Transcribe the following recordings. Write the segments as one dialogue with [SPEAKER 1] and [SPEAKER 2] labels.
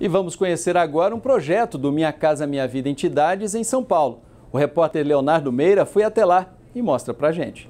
[SPEAKER 1] E vamos conhecer agora um projeto do Minha Casa Minha Vida Entidades em São Paulo. O repórter Leonardo Meira foi até lá e mostra pra gente.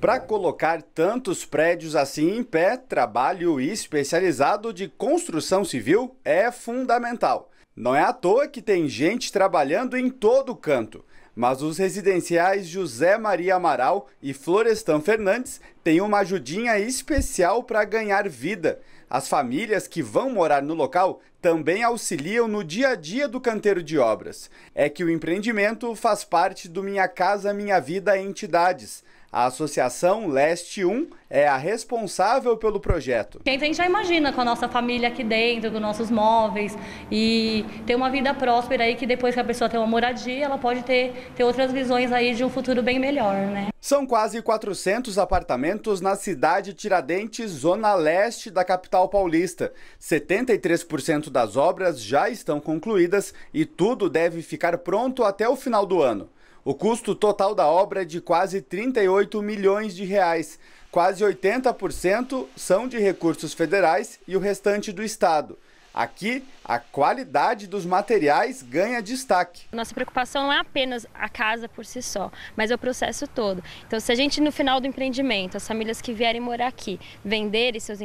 [SPEAKER 1] Para colocar tantos prédios assim em pé, trabalho especializado de construção civil é fundamental. Não é à toa que tem gente trabalhando em todo canto, mas os residenciais José Maria Amaral e Florestan Fernandes têm uma ajudinha especial para ganhar vida. As famílias que vão morar no local também auxiliam no dia a dia do canteiro de obras. É que o empreendimento faz parte do Minha Casa Minha Vida Entidades a Associação Leste 1 é a responsável pelo projeto.
[SPEAKER 2] A gente já imagina com a nossa família aqui dentro, com nossos móveis e ter uma vida próspera aí que depois que a pessoa tem uma moradia, ela pode ter, ter outras visões aí de um futuro bem melhor, né?
[SPEAKER 1] São quase 400 apartamentos na cidade Tiradentes, zona leste da capital paulista. 73% das obras já estão concluídas e tudo deve ficar pronto até o final do ano. O custo total da obra é de quase 38 milhões de reais. Quase 80% são de recursos federais e o restante do estado. Aqui, a qualidade dos materiais ganha destaque.
[SPEAKER 3] Nossa preocupação não é apenas a casa por si só, mas é o processo todo. Então, se a gente, no final do empreendimento, as famílias que vierem morar aqui venderem seus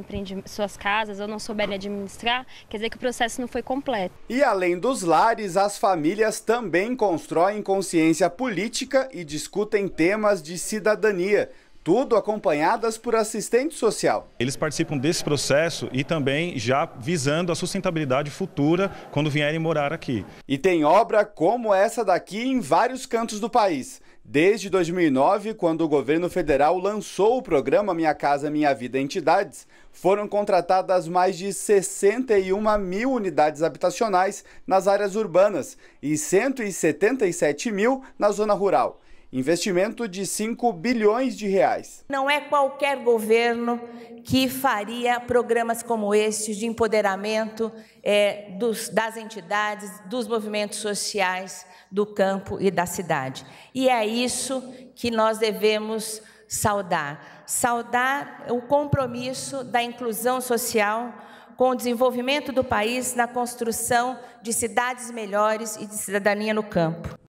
[SPEAKER 3] suas casas ou não souberem administrar, quer dizer que o processo não foi completo.
[SPEAKER 1] E além dos lares, as famílias também constroem consciência política e discutem temas de cidadania tudo acompanhadas por assistente social. Eles participam desse processo e também já visando a sustentabilidade futura quando vierem morar aqui. E tem obra como essa daqui em vários cantos do país. Desde 2009, quando o governo federal lançou o programa Minha Casa Minha Vida Entidades, foram contratadas mais de 61 mil unidades habitacionais nas áreas urbanas e 177 mil na zona rural. Investimento de 5 bilhões de reais.
[SPEAKER 4] Não é qualquer governo que faria programas como este de empoderamento é, dos, das entidades, dos movimentos sociais do campo e da cidade. E é isso que nós devemos saudar. Saudar o compromisso da inclusão social com o desenvolvimento do país na construção de cidades melhores e de cidadania no campo.